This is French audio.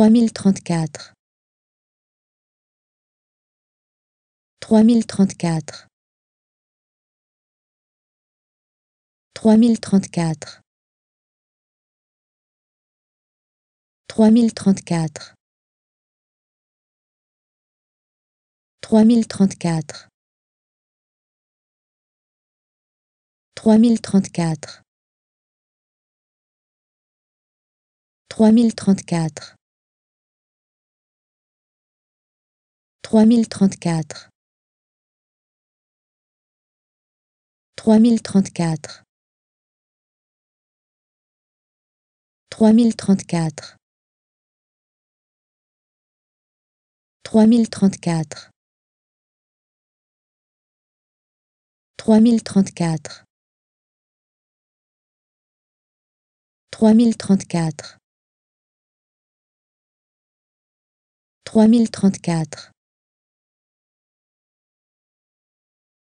3034 3034 3034 3034 3034 3034 3034 3034 3034 3034 3034 3034 3034 3034